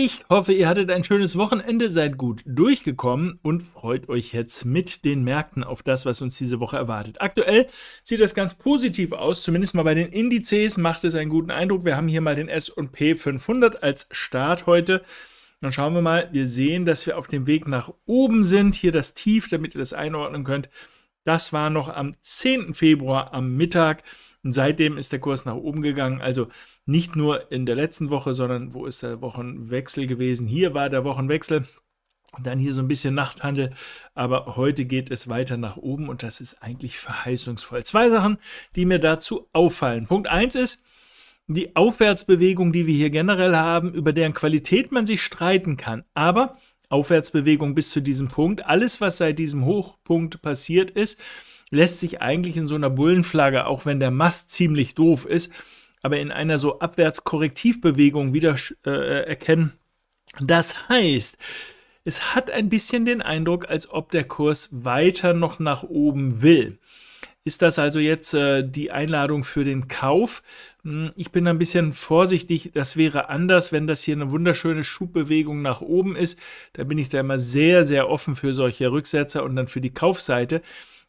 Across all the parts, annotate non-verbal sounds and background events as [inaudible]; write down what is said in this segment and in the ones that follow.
Ich hoffe, ihr hattet ein schönes Wochenende, seid gut durchgekommen und freut euch jetzt mit den Märkten auf das, was uns diese Woche erwartet. Aktuell sieht das ganz positiv aus, zumindest mal bei den Indizes macht es einen guten Eindruck. Wir haben hier mal den S&P 500 als Start heute. Dann schauen wir mal, wir sehen, dass wir auf dem Weg nach oben sind. Hier das Tief, damit ihr das einordnen könnt. Das war noch am 10. Februar am Mittag. Und seitdem ist der Kurs nach oben gegangen. Also nicht nur in der letzten Woche, sondern wo ist der Wochenwechsel gewesen? Hier war der Wochenwechsel. Und dann hier so ein bisschen Nachthandel, aber heute geht es weiter nach oben und das ist eigentlich verheißungsvoll. Zwei Sachen, die mir dazu auffallen. Punkt 1 ist, die Aufwärtsbewegung, die wir hier generell haben, über deren Qualität man sich streiten kann. Aber Aufwärtsbewegung bis zu diesem Punkt, alles, was seit diesem Hochpunkt passiert ist, lässt sich eigentlich in so einer Bullenflagge, auch wenn der Mast ziemlich doof ist, aber in einer so Abwärtskorrektivbewegung wieder äh, äh, erkennen. Das heißt, es hat ein bisschen den Eindruck, als ob der Kurs weiter noch nach oben will. Ist das also jetzt äh, die Einladung für den Kauf? Hm, ich bin ein bisschen vorsichtig. Das wäre anders, wenn das hier eine wunderschöne Schubbewegung nach oben ist. Da bin ich da immer sehr, sehr offen für solche Rücksetzer und dann für die Kaufseite.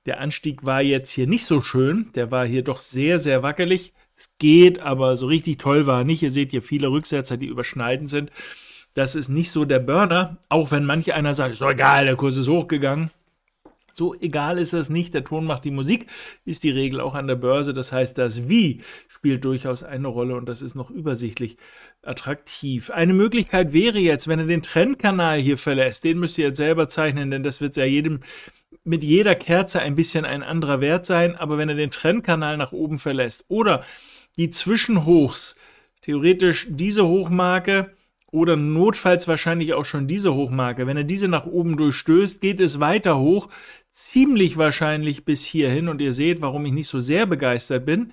Der Anstieg war jetzt hier nicht so schön. Der war hier doch sehr, sehr wackelig. Es geht, aber so richtig toll war er nicht. Ihr seht hier viele Rücksetzer, die überschneidend sind. Das ist nicht so der Burner, auch wenn manche einer sagt, ist doch egal, der Kurs ist hochgegangen. So egal ist das nicht. Der Ton macht die Musik, ist die Regel auch an der Börse. Das heißt, das Wie spielt durchaus eine Rolle und das ist noch übersichtlich attraktiv. Eine Möglichkeit wäre jetzt, wenn er den Trendkanal hier verlässt, den müsst ihr jetzt selber zeichnen, denn das wird ja jedem mit jeder Kerze ein bisschen ein anderer Wert sein. Aber wenn er den Trendkanal nach oben verlässt oder die Zwischenhochs, theoretisch diese Hochmarke, oder notfalls wahrscheinlich auch schon diese Hochmarke. Wenn er diese nach oben durchstößt, geht es weiter hoch ziemlich wahrscheinlich bis hierhin und ihr seht, warum ich nicht so sehr begeistert bin.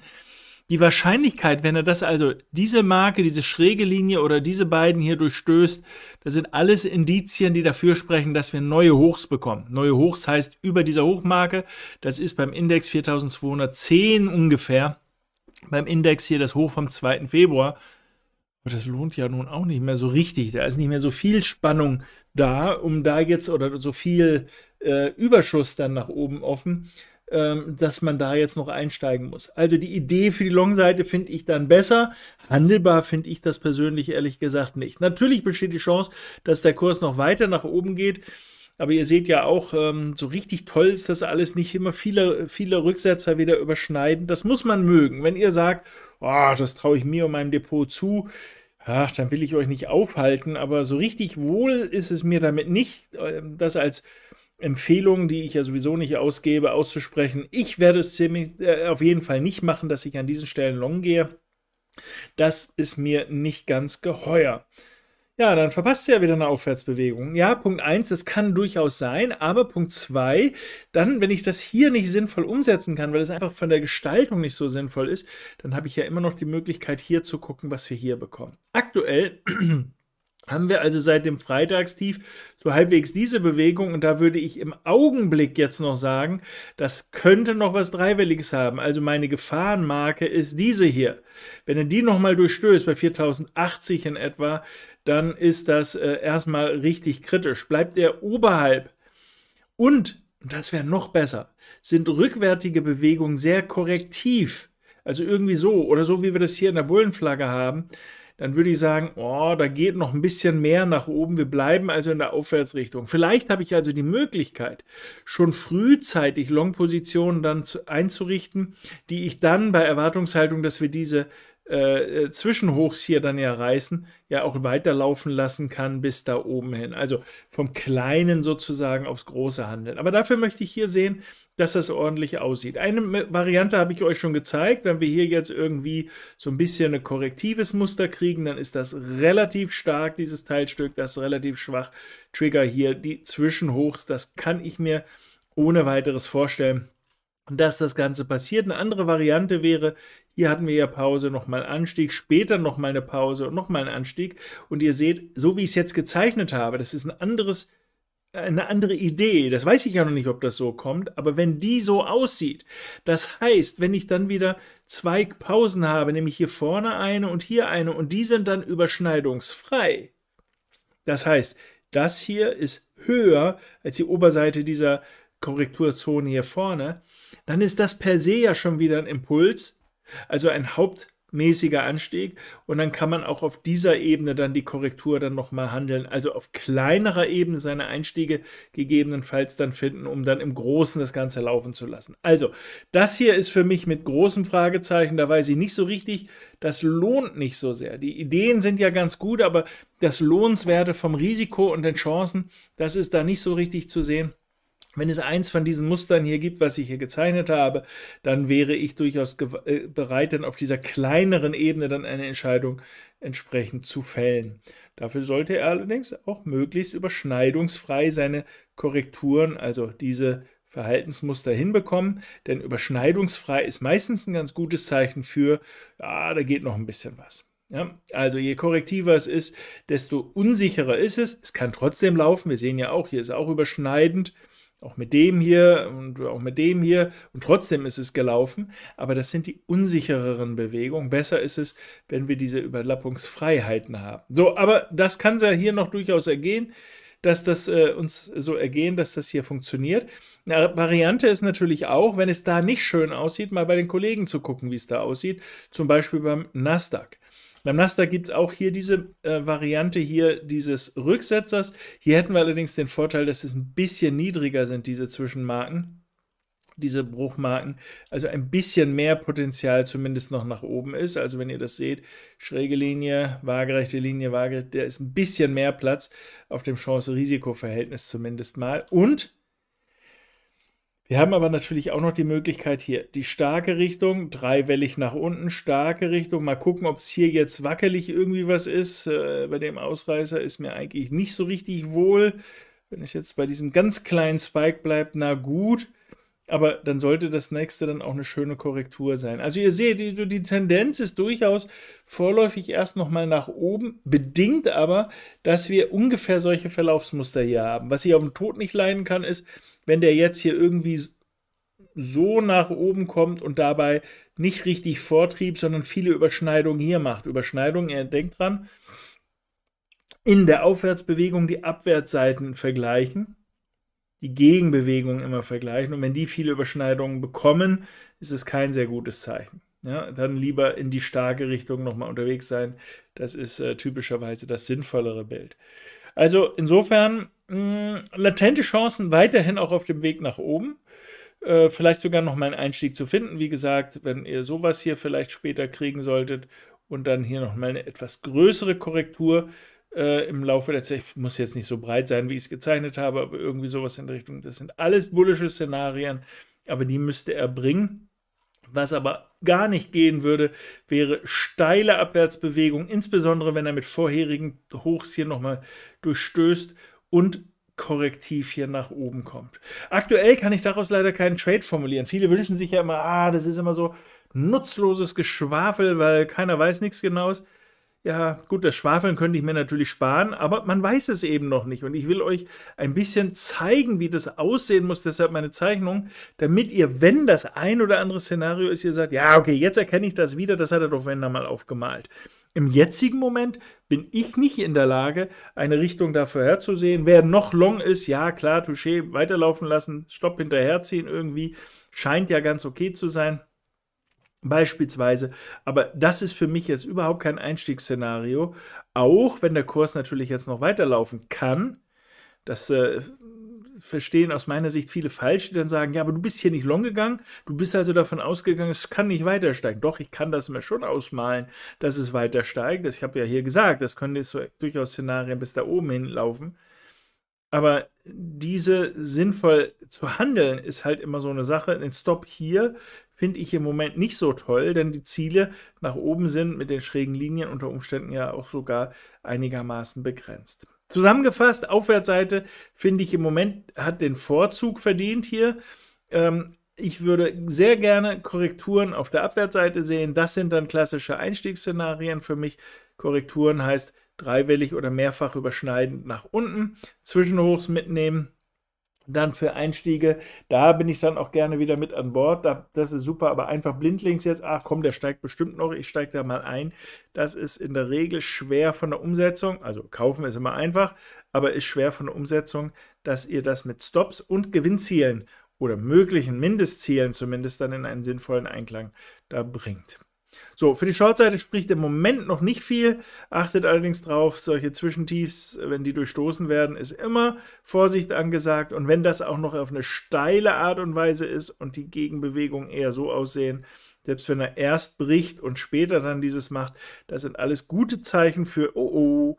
Die Wahrscheinlichkeit, wenn er das also, diese Marke, diese schräge Linie oder diese beiden hier durchstößt, das sind alles Indizien, die dafür sprechen, dass wir neue Hochs bekommen. Neue Hochs heißt über dieser Hochmarke, das ist beim Index 4210 ungefähr, beim Index hier das Hoch vom 2. Februar und das lohnt ja nun auch nicht mehr so richtig. Da ist nicht mehr so viel Spannung da, um da jetzt oder so viel äh, Überschuss dann nach oben offen, ähm, dass man da jetzt noch einsteigen muss. Also die Idee für die Long-Seite finde ich dann besser. Handelbar finde ich das persönlich ehrlich gesagt nicht. Natürlich besteht die Chance, dass der Kurs noch weiter nach oben geht. Aber ihr seht ja auch, ähm, so richtig toll ist das alles nicht immer. Viele, viele Rücksetzer wieder überschneiden. Das muss man mögen. Wenn ihr sagt, oh, das traue ich mir und meinem Depot zu, ach, dann will ich euch nicht aufhalten. Aber so richtig wohl ist es mir damit nicht, ähm, das als Empfehlung, die ich ja sowieso nicht ausgebe, auszusprechen. Ich werde es ziemlich, äh, auf jeden Fall nicht machen, dass ich an diesen Stellen long gehe. Das ist mir nicht ganz geheuer. Ja, dann verpasst ihr ja wieder eine Aufwärtsbewegung. Ja, Punkt 1, das kann durchaus sein, aber Punkt 2, dann, wenn ich das hier nicht sinnvoll umsetzen kann, weil es einfach von der Gestaltung nicht so sinnvoll ist, dann habe ich ja immer noch die Möglichkeit, hier zu gucken, was wir hier bekommen. Aktuell haben wir also seit dem Freitagstief so halbwegs diese Bewegung und da würde ich im Augenblick jetzt noch sagen, das könnte noch was Dreiwilliges haben. Also meine Gefahrenmarke ist diese hier. Wenn er die nochmal durchstößt bei 4080 in etwa, dann ist das äh, erstmal richtig kritisch. Bleibt er oberhalb und, und das wäre noch besser, sind rückwärtige Bewegungen sehr korrektiv. Also irgendwie so oder so, wie wir das hier in der Bullenflagge haben, dann würde ich sagen, oh, da geht noch ein bisschen mehr nach oben. Wir bleiben also in der Aufwärtsrichtung. Vielleicht habe ich also die Möglichkeit, schon frühzeitig Long-Positionen dann einzurichten, die ich dann bei Erwartungshaltung, dass wir diese äh, äh, Zwischenhochs hier dann ja reißen, ja auch weiterlaufen lassen kann bis da oben hin. Also vom Kleinen sozusagen aufs Große handeln. Aber dafür möchte ich hier sehen, dass das ordentlich aussieht. Eine Variante habe ich euch schon gezeigt. Wenn wir hier jetzt irgendwie so ein bisschen ein korrektives Muster kriegen, dann ist das relativ stark, dieses Teilstück, das relativ schwach. Trigger hier, die Zwischenhochs, das kann ich mir ohne weiteres vorstellen, dass das Ganze passiert. Eine andere Variante wäre, hier hatten wir ja Pause, nochmal Anstieg, später nochmal eine Pause und nochmal einen Anstieg. Und ihr seht, so wie ich es jetzt gezeichnet habe, das ist ein anderes, eine andere Idee. Das weiß ich ja noch nicht, ob das so kommt, aber wenn die so aussieht, das heißt, wenn ich dann wieder zwei Pausen habe, nämlich hier vorne eine und hier eine, und die sind dann überschneidungsfrei. Das heißt, das hier ist höher als die Oberseite dieser Korrekturzone hier vorne, dann ist das per se ja schon wieder ein Impuls, also ein hauptmäßiger Anstieg und dann kann man auch auf dieser Ebene dann die Korrektur dann nochmal handeln. Also auf kleinerer Ebene seine Einstiege gegebenenfalls dann finden, um dann im Großen das Ganze laufen zu lassen. Also das hier ist für mich mit großem Fragezeichen, da weiß ich nicht so richtig, das lohnt nicht so sehr. Die Ideen sind ja ganz gut, aber das Lohnenswerte vom Risiko und den Chancen, das ist da nicht so richtig zu sehen. Wenn es eins von diesen Mustern hier gibt, was ich hier gezeichnet habe, dann wäre ich durchaus äh, bereit, dann auf dieser kleineren Ebene dann eine Entscheidung entsprechend zu fällen. Dafür sollte er allerdings auch möglichst überschneidungsfrei seine Korrekturen, also diese Verhaltensmuster hinbekommen, denn überschneidungsfrei ist meistens ein ganz gutes Zeichen für, ja, da geht noch ein bisschen was. Ja, also je korrektiver es ist, desto unsicherer ist es. Es kann trotzdem laufen. Wir sehen ja auch, hier ist auch überschneidend auch mit dem hier und auch mit dem hier und trotzdem ist es gelaufen. Aber das sind die unsichereren Bewegungen. Besser ist es, wenn wir diese Überlappungsfreiheiten haben. So, aber das kann ja hier noch durchaus ergehen, dass das äh, uns so ergehen, dass das hier funktioniert. Eine Variante ist natürlich auch, wenn es da nicht schön aussieht, mal bei den Kollegen zu gucken, wie es da aussieht, zum Beispiel beim Nasdaq. Beim Nasdaq gibt es auch hier diese äh, Variante hier dieses Rücksetzers. Hier hätten wir allerdings den Vorteil, dass es ein bisschen niedriger sind, diese Zwischenmarken diese Bruchmarken, also ein bisschen mehr Potenzial zumindest noch nach oben ist. Also wenn ihr das seht, schräge Linie, waagerechte Linie, waagerecht, da ist ein bisschen mehr Platz auf dem Chance-Risiko-Verhältnis zumindest mal. Und wir haben aber natürlich auch noch die Möglichkeit hier, die starke Richtung, dreiwellig nach unten, starke Richtung. Mal gucken, ob es hier jetzt wackelig irgendwie was ist. Äh, bei dem Ausreißer ist mir eigentlich nicht so richtig wohl. Wenn es jetzt bei diesem ganz kleinen Spike bleibt, na gut aber dann sollte das nächste dann auch eine schöne Korrektur sein. Also ihr seht, die, die Tendenz ist durchaus vorläufig erst nochmal nach oben, bedingt aber, dass wir ungefähr solche Verlaufsmuster hier haben. Was ich auf dem Tod nicht leiden kann, ist, wenn der jetzt hier irgendwie so nach oben kommt und dabei nicht richtig Vortrieb, sondern viele Überschneidungen hier macht. Überschneidungen, ihr denkt dran, in der Aufwärtsbewegung die Abwärtsseiten vergleichen die Gegenbewegungen immer vergleichen. Und wenn die viele Überschneidungen bekommen, ist es kein sehr gutes Zeichen. Ja, dann lieber in die starke Richtung nochmal unterwegs sein. Das ist äh, typischerweise das sinnvollere Bild. Also insofern mh, latente Chancen weiterhin auch auf dem Weg nach oben. Äh, vielleicht sogar nochmal einen Einstieg zu finden. Wie gesagt, wenn ihr sowas hier vielleicht später kriegen solltet und dann hier nochmal eine etwas größere Korrektur, äh, im Laufe der Zeit. Muss jetzt nicht so breit sein, wie ich es gezeichnet habe, aber irgendwie sowas in der Richtung. Das sind alles bullische Szenarien, aber die müsste er bringen. Was aber gar nicht gehen würde, wäre steile Abwärtsbewegung, insbesondere wenn er mit vorherigen Hochs hier nochmal durchstößt und korrektiv hier nach oben kommt. Aktuell kann ich daraus leider keinen Trade formulieren. Viele wünschen sich ja immer, ah, das ist immer so nutzloses Geschwafel, weil keiner weiß nichts Genaues. Ja, gut, das Schwafeln könnte ich mir natürlich sparen, aber man weiß es eben noch nicht. Und ich will euch ein bisschen zeigen, wie das aussehen muss, deshalb meine Zeichnung, damit ihr, wenn das ein oder andere Szenario ist, ihr sagt, ja, okay, jetzt erkenne ich das wieder, das hat er doch wenn da mal aufgemalt. Im jetzigen Moment bin ich nicht in der Lage, eine Richtung dafür herzusehen. Wer noch long ist, ja klar, Touché weiterlaufen lassen, Stopp hinterherziehen irgendwie, scheint ja ganz okay zu sein. Beispielsweise, aber das ist für mich jetzt überhaupt kein Einstiegsszenario, auch wenn der Kurs natürlich jetzt noch weiterlaufen kann. Das äh, verstehen aus meiner Sicht viele falsch, die dann sagen, ja, aber du bist hier nicht long gegangen, du bist also davon ausgegangen, es kann nicht weiter steigen. Doch, ich kann das mir schon ausmalen, dass es weiter steigt. Das, ich habe ja hier gesagt, das können jetzt so durchaus Szenarien bis da oben hinlaufen. Aber diese sinnvoll zu handeln, ist halt immer so eine Sache. Den Stop hier finde ich im Moment nicht so toll, denn die Ziele nach oben sind mit den schrägen Linien unter Umständen ja auch sogar einigermaßen begrenzt. Zusammengefasst, Aufwärtsseite finde ich im Moment hat den Vorzug verdient hier. Ähm, ich würde sehr gerne Korrekturen auf der Abwärtsseite sehen. Das sind dann klassische Einstiegsszenarien für mich. Korrekturen heißt dreiwillig oder mehrfach überschneidend nach unten, Zwischenhochs mitnehmen, dann für Einstiege. Da bin ich dann auch gerne wieder mit an Bord. Da, das ist super, aber einfach blindlings jetzt, ach komm, der steigt bestimmt noch, ich steige da mal ein. Das ist in der Regel schwer von der Umsetzung. Also kaufen ist immer einfach, aber ist schwer von der Umsetzung, dass ihr das mit Stops und Gewinnzielen oder möglichen Mindestzielen zumindest dann in einen sinnvollen Einklang da bringt. So, für die Shortseite spricht im Moment noch nicht viel. Achtet allerdings drauf, solche Zwischentiefs, wenn die durchstoßen werden, ist immer Vorsicht angesagt. Und wenn das auch noch auf eine steile Art und Weise ist und die Gegenbewegungen eher so aussehen, selbst wenn er erst bricht und später dann dieses macht, das sind alles gute Zeichen für, oh oh,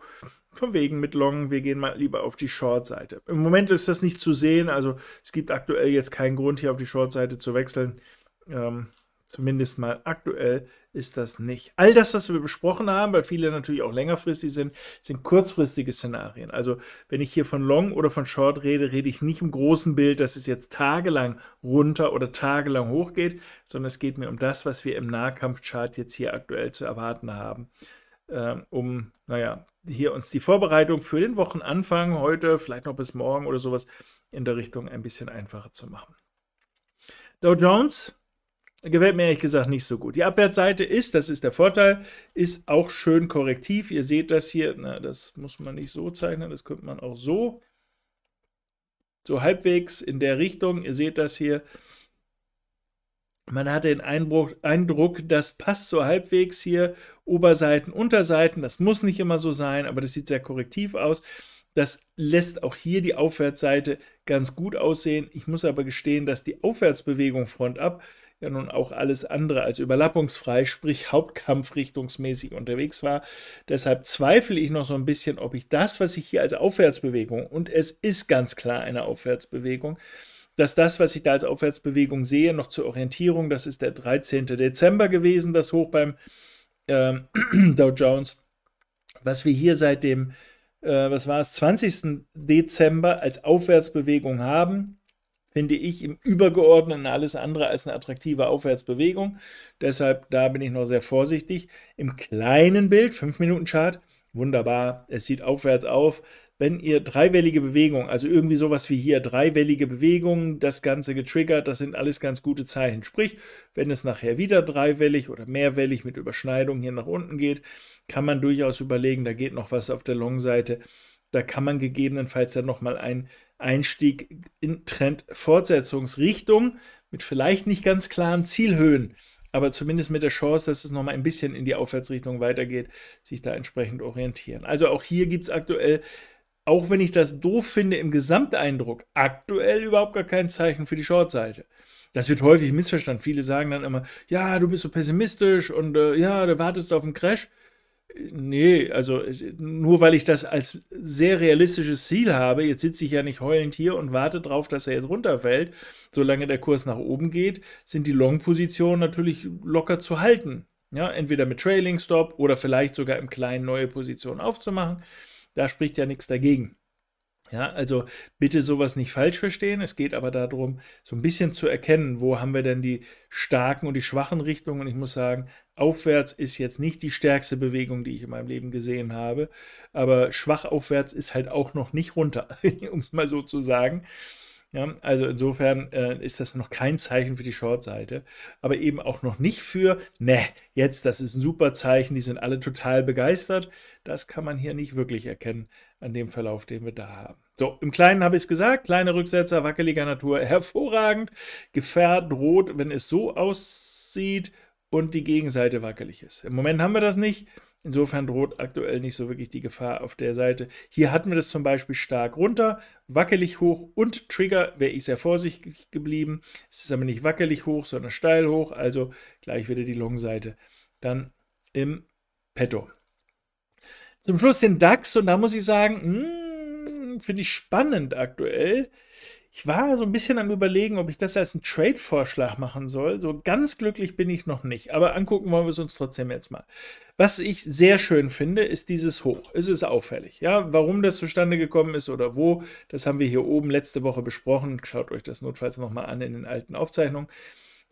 von wegen mit Long, wir gehen mal lieber auf die Short-Seite. Im Moment ist das nicht zu sehen, also es gibt aktuell jetzt keinen Grund, hier auf die Short-Seite zu wechseln. Ähm, zumindest mal aktuell ist das nicht. All das, was wir besprochen haben, weil viele natürlich auch längerfristig sind, sind kurzfristige Szenarien. Also wenn ich hier von Long oder von Short rede, rede ich nicht im großen Bild, dass es jetzt tagelang runter oder tagelang hochgeht, sondern es geht mir um das, was wir im Nahkampfchart jetzt hier aktuell zu erwarten haben, äh, um, naja, hier uns die Vorbereitung für den Wochenanfang heute, vielleicht noch bis morgen oder sowas in der Richtung ein bisschen einfacher zu machen. Dow Jones Gefällt mir ehrlich gesagt nicht so gut. Die Abwärtsseite ist, das ist der Vorteil, ist auch schön korrektiv. Ihr seht das hier, na, das muss man nicht so zeichnen, das könnte man auch so. So halbwegs in der Richtung, ihr seht das hier. Man hat den Einbruch, Eindruck, das passt so halbwegs hier. Oberseiten, Unterseiten, das muss nicht immer so sein, aber das sieht sehr korrektiv aus. Das lässt auch hier die Aufwärtsseite ganz gut aussehen. Ich muss aber gestehen, dass die Aufwärtsbewegung frontab ab ja nun auch alles andere als überlappungsfrei, sprich hauptkampfrichtungsmäßig unterwegs war. Deshalb zweifle ich noch so ein bisschen, ob ich das, was ich hier als Aufwärtsbewegung, und es ist ganz klar eine Aufwärtsbewegung, dass das, was ich da als Aufwärtsbewegung sehe, noch zur Orientierung, das ist der 13. Dezember gewesen, das Hoch beim äh, [clears throat] Dow Jones, was wir hier seit dem, äh, was war es, 20. Dezember als Aufwärtsbewegung haben, finde ich im Übergeordneten alles andere als eine attraktive Aufwärtsbewegung. Deshalb da bin ich noch sehr vorsichtig. Im kleinen Bild, 5-Minuten-Chart, wunderbar, es sieht aufwärts auf. Wenn ihr dreiwellige Bewegungen, also irgendwie sowas wie hier, dreiwellige Bewegungen, das Ganze getriggert, das sind alles ganz gute Zeichen. Sprich, wenn es nachher wieder dreiwellig oder mehrwellig mit Überschneidung hier nach unten geht, kann man durchaus überlegen, da geht noch was auf der Long-Seite. Da kann man gegebenenfalls dann nochmal ein Einstieg in Trendfortsetzungsrichtung mit vielleicht nicht ganz klaren Zielhöhen, aber zumindest mit der Chance, dass es nochmal ein bisschen in die Aufwärtsrichtung weitergeht, sich da entsprechend orientieren. Also auch hier gibt es aktuell, auch wenn ich das doof finde im Gesamteindruck, aktuell überhaupt gar kein Zeichen für die Shortseite. Das wird häufig missverstanden. Viele sagen dann immer, ja, du bist so pessimistisch und äh, ja, du wartest auf einen Crash. Nee, also äh, nur weil ich das als sehr realistisches Ziel habe, jetzt sitze ich ja nicht heulend hier und warte drauf, dass er jetzt runterfällt. Solange der Kurs nach oben geht, sind die Long-Positionen natürlich locker zu halten. Ja, entweder mit Trailing Stop oder vielleicht sogar im Kleinen neue Positionen aufzumachen. Da spricht ja nichts dagegen. Ja, also bitte sowas nicht falsch verstehen. Es geht aber darum, so ein bisschen zu erkennen, wo haben wir denn die starken und die schwachen Richtungen. Und ich muss sagen, aufwärts ist jetzt nicht die stärkste Bewegung, die ich in meinem Leben gesehen habe. Aber schwach aufwärts ist halt auch noch nicht runter, [laughs] um es mal so zu sagen. Ja, also insofern äh, ist das noch kein Zeichen für die Short-Seite, aber eben auch noch nicht für, ne, jetzt, das ist ein super Zeichen, die sind alle total begeistert. Das kann man hier nicht wirklich erkennen an dem Verlauf, den wir da haben. So, im Kleinen habe ich es gesagt, kleine Rücksetzer, wackeliger Natur, [laughs] hervorragend. Gefahr droht, wenn es so aussieht und die Gegenseite wackelig ist. Im Moment haben wir das nicht. Insofern droht aktuell nicht so wirklich die Gefahr auf der Seite. Hier hatten wir das zum Beispiel stark runter, wackelig hoch und Trigger wäre ich sehr vorsichtig geblieben. Es ist aber nicht wackelig hoch, sondern steil hoch, also gleich wieder die Long-Seite dann im Petto. Zum Schluss den DAX und da muss ich sagen, hm, finde ich spannend aktuell. Ich war so ein bisschen am Überlegen, ob ich das als einen Trade-Vorschlag machen soll. So ganz glücklich bin ich noch nicht. Aber angucken wollen wir es uns trotzdem jetzt mal. Was ich sehr schön finde, ist dieses Hoch. Es ist auffällig. Ja, warum das zustande gekommen ist oder wo, das haben wir hier oben letzte Woche besprochen. Schaut euch das notfalls nochmal an in den alten Aufzeichnungen.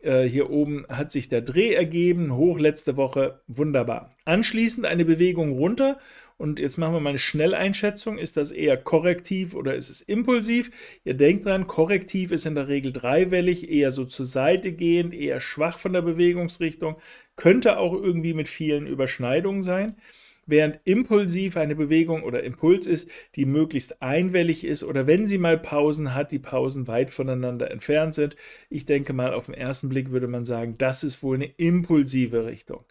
Äh, hier oben hat sich der Dreh ergeben, hoch letzte Woche, wunderbar. Anschließend eine Bewegung runter und jetzt machen wir mal eine Schnelleinschätzung. Ist das eher korrektiv oder ist es impulsiv? Ihr denkt dran, korrektiv ist in der Regel dreiwellig, eher so zur Seite gehend, eher schwach von der Bewegungsrichtung, könnte auch irgendwie mit vielen Überschneidungen sein. Während impulsiv eine Bewegung oder Impuls ist, die möglichst einwellig ist oder wenn sie mal Pausen hat, die Pausen weit voneinander entfernt sind. Ich denke mal, auf den ersten Blick würde man sagen, das ist wohl eine impulsive Richtung.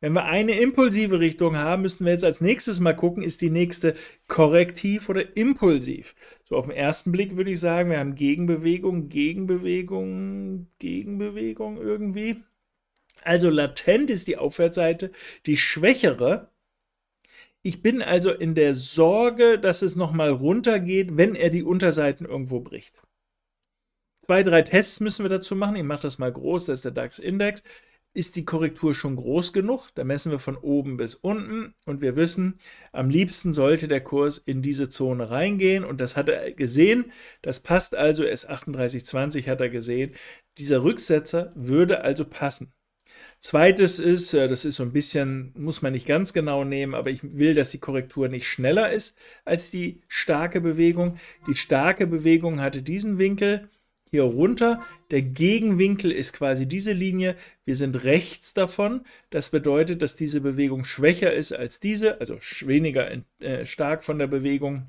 Wenn wir eine impulsive Richtung haben, müssten wir jetzt als nächstes mal gucken, ist die nächste korrektiv oder impulsiv? So auf den ersten Blick würde ich sagen, wir haben Gegenbewegung, Gegenbewegung, Gegenbewegung irgendwie. Also latent ist die Aufwärtsseite die schwächere. Ich bin also in der Sorge, dass es nochmal runtergeht, wenn er die Unterseiten irgendwo bricht. Zwei, drei Tests müssen wir dazu machen. Ich mache das mal groß, das ist der DAX-Index ist die Korrektur schon groß genug. Da messen wir von oben bis unten und wir wissen, am liebsten sollte der Kurs in diese Zone reingehen und das hat er gesehen. Das passt also, S3820 hat er gesehen. Dieser Rücksetzer würde also passen. Zweites ist, äh, das ist so ein bisschen, muss man nicht ganz genau nehmen, aber ich will, dass die Korrektur nicht schneller ist als die starke Bewegung. Die starke Bewegung hatte diesen Winkel hier runter. Der Gegenwinkel ist quasi diese Linie. Wir sind rechts davon. Das bedeutet, dass diese Bewegung schwächer ist als diese, also weniger äh, stark von der Bewegung.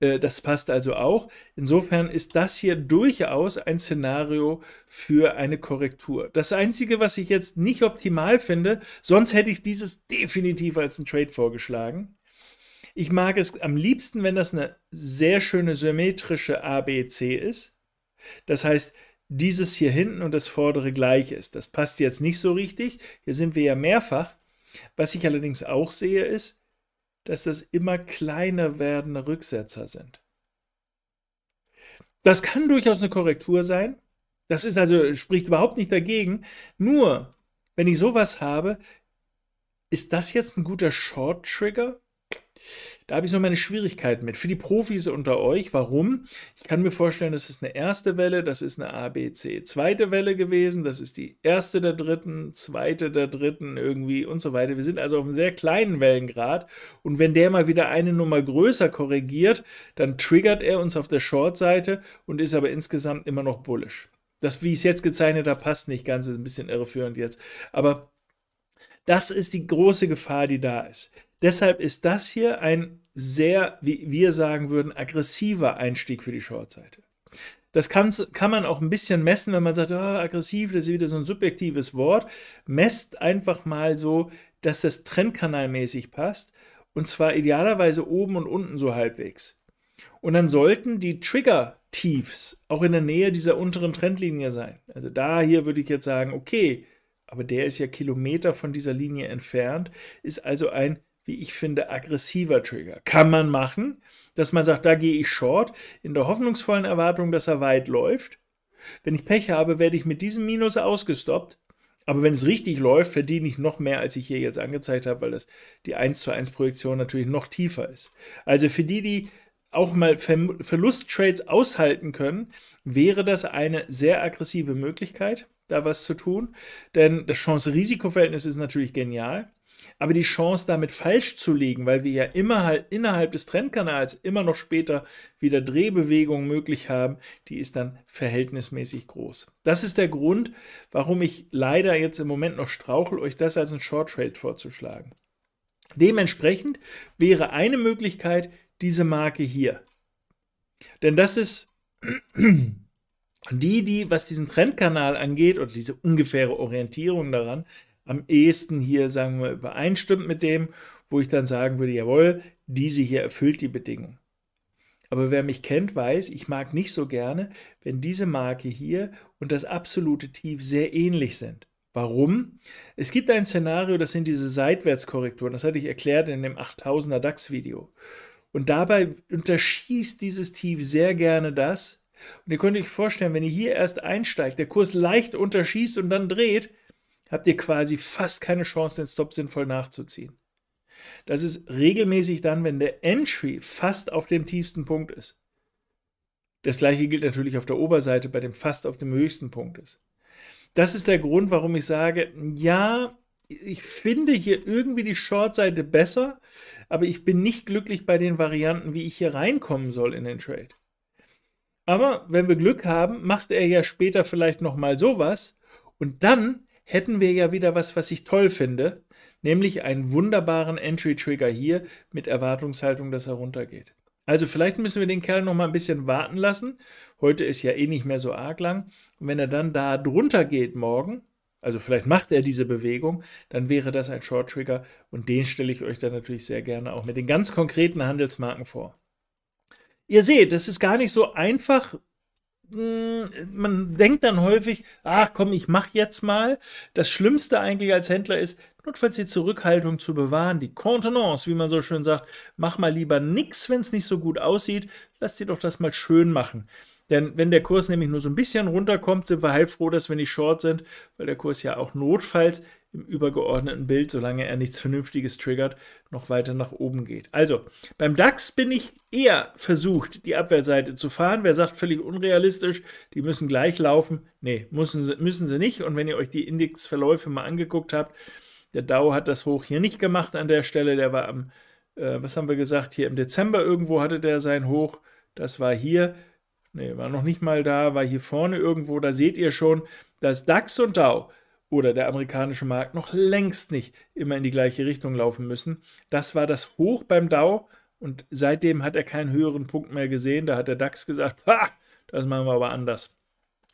Äh, das passt also auch. Insofern ist das hier durchaus ein Szenario für eine Korrektur. Das Einzige, was ich jetzt nicht optimal finde, sonst hätte ich dieses definitiv als ein Trade vorgeschlagen. Ich mag es am liebsten, wenn das eine sehr schöne symmetrische ABC ist das heißt, dieses hier hinten und das vordere gleich ist. Das passt jetzt nicht so richtig. Hier sind wir ja mehrfach. Was ich allerdings auch sehe, ist, dass das immer kleiner werdende Rücksetzer sind. Das kann durchaus eine Korrektur sein. Das ist also, spricht überhaupt nicht dagegen. Nur, wenn ich sowas habe, ist das jetzt ein guter Short-Trigger? Da habe ich so meine Schwierigkeiten mit. Für die Profis unter euch, warum? Ich kann mir vorstellen, das ist eine erste Welle, das ist eine ABC. B, zweite Welle gewesen, das ist die erste der dritten, zweite der dritten irgendwie und so weiter. Wir sind also auf einem sehr kleinen Wellengrad und wenn der mal wieder eine Nummer größer korrigiert, dann triggert er uns auf der Short-Seite und ist aber insgesamt immer noch bullisch. Das, wie ich es jetzt gezeichnet habe, passt nicht ganz, ist ein bisschen irreführend jetzt. Aber das ist die große Gefahr, die da ist. Deshalb ist das hier ein sehr, wie wir sagen würden, aggressiver Einstieg für die Shortseite. Das kann, kann man auch ein bisschen messen, wenn man sagt, oh, aggressiv, das ist wieder so ein subjektives Wort. Messt einfach mal so, dass das trendkanalmäßig passt. Und zwar idealerweise oben und unten so halbwegs. Und dann sollten die Trigger-Tiefs auch in der Nähe dieser unteren Trendlinie sein. Also da hier würde ich jetzt sagen, okay, aber der ist ja Kilometer von dieser Linie entfernt, ist also ein wie ich finde, aggressiver Trigger. Kann man machen, dass man sagt, da gehe ich short, in der hoffnungsvollen Erwartung, dass er weit läuft. Wenn ich Pech habe, werde ich mit diesem Minus ausgestoppt. Aber wenn es richtig läuft, verdiene ich noch mehr, als ich hier jetzt angezeigt habe, weil das die 1 zu 1 Projektion natürlich noch tiefer ist. Also für die, die auch mal Ver Verlusttrades aushalten können, wäre das eine sehr aggressive Möglichkeit, da was zu tun. Denn das Chance-Risiko-Verhältnis ist natürlich genial. Aber die Chance, damit falsch zu liegen, weil wir ja immer halt innerhalb des Trendkanals immer noch später wieder Drehbewegungen möglich haben, die ist dann verhältnismäßig groß. Das ist der Grund, warum ich leider jetzt im Moment noch strauchel, euch das als einen Short Trade vorzuschlagen. Dementsprechend wäre eine Möglichkeit diese Marke hier. Denn das ist [clears throat] die, die, was diesen Trendkanal angeht oder diese ungefähre Orientierung daran, am ehesten hier, sagen wir, übereinstimmt mit dem, wo ich dann sagen würde, jawohl, diese hier erfüllt die Bedingung. Aber wer mich kennt, weiß, ich mag nicht so gerne, wenn diese Marke hier und das absolute Tief sehr ähnlich sind. Warum? Es gibt ein Szenario, das sind diese Seitwärtskorrekturen. Das hatte ich erklärt in dem 8000er DAX-Video. Und dabei unterschießt dieses Tief sehr gerne das. Und ihr könnt euch vorstellen, wenn ihr hier erst einsteigt, der Kurs leicht unterschießt und dann dreht, habt ihr quasi fast keine Chance, den Stop sinnvoll nachzuziehen. Das ist regelmäßig dann, wenn der Entry fast auf dem tiefsten Punkt ist. Das gleiche gilt natürlich auf der Oberseite, bei dem fast auf dem höchsten Punkt ist. Das ist der Grund, warum ich sage, ja, ich finde hier irgendwie die Shortseite besser, aber ich bin nicht glücklich bei den Varianten, wie ich hier reinkommen soll in den Trade. Aber wenn wir Glück haben, macht er ja später vielleicht nochmal sowas und dann hätten wir ja wieder was, was ich toll finde, nämlich einen wunderbaren Entry-Trigger hier mit Erwartungshaltung, dass er runtergeht. Also vielleicht müssen wir den Kerl noch mal ein bisschen warten lassen. Heute ist ja eh nicht mehr so arg lang. Und wenn er dann da drunter geht morgen, also vielleicht macht er diese Bewegung, dann wäre das ein Short Trigger und den stelle ich euch dann natürlich sehr gerne auch mit den ganz konkreten Handelsmarken vor. Ihr seht, das ist gar nicht so einfach, man denkt dann häufig, ach komm, ich mach jetzt mal. Das Schlimmste eigentlich als Händler ist, notfalls die Zurückhaltung zu bewahren, die Contenance, wie man so schön sagt. Mach mal lieber nix, wenn es nicht so gut aussieht. Lass dir doch das mal schön machen. Denn wenn der Kurs nämlich nur so ein bisschen runterkommt, sind wir heilfroh, dass wir nicht short sind, weil der Kurs ja auch notfalls im übergeordneten Bild, solange er nichts Vernünftiges triggert, noch weiter nach oben geht. Also, beim DAX bin ich eher versucht, die Abwehrseite zu fahren. Wer sagt, völlig unrealistisch, die müssen gleich laufen. Nee, müssen sie, müssen sie nicht. Und wenn ihr euch die Indexverläufe mal angeguckt habt, der Dow hat das hoch hier nicht gemacht an der Stelle. Der war am, äh, was haben wir gesagt, hier im Dezember irgendwo hatte der sein Hoch. Das war hier. Nee, war noch nicht mal da, war hier vorne irgendwo. Da seht ihr schon, dass DAX und DAO, oder der amerikanische Markt noch längst nicht immer in die gleiche Richtung laufen müssen. Das war das Hoch beim Dow und seitdem hat er keinen höheren Punkt mehr gesehen. Da hat der DAX gesagt, ha, das machen wir aber anders.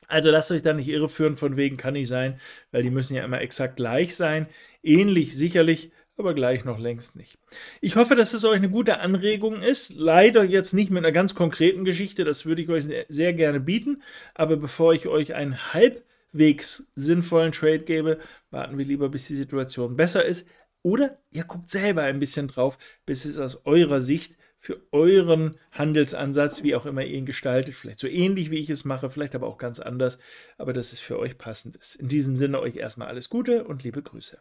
Also lasst euch da nicht irreführen, von wegen kann nicht sein, weil die müssen ja immer exakt gleich sein. Ähnlich sicherlich, aber gleich noch längst nicht. Ich hoffe, dass es euch eine gute Anregung ist. Leider jetzt nicht mit einer ganz konkreten Geschichte, das würde ich euch sehr gerne bieten. Aber bevor ich euch ein halb halbwegs sinnvollen Trade gebe, warten wir lieber, bis die Situation besser ist. Oder ihr guckt selber ein bisschen drauf, bis es aus eurer Sicht für euren Handelsansatz, wie auch immer ihr ihn gestaltet, vielleicht so ähnlich wie ich es mache, vielleicht aber auch ganz anders, aber dass es für euch passend ist. In diesem Sinne euch erstmal alles Gute und liebe Grüße.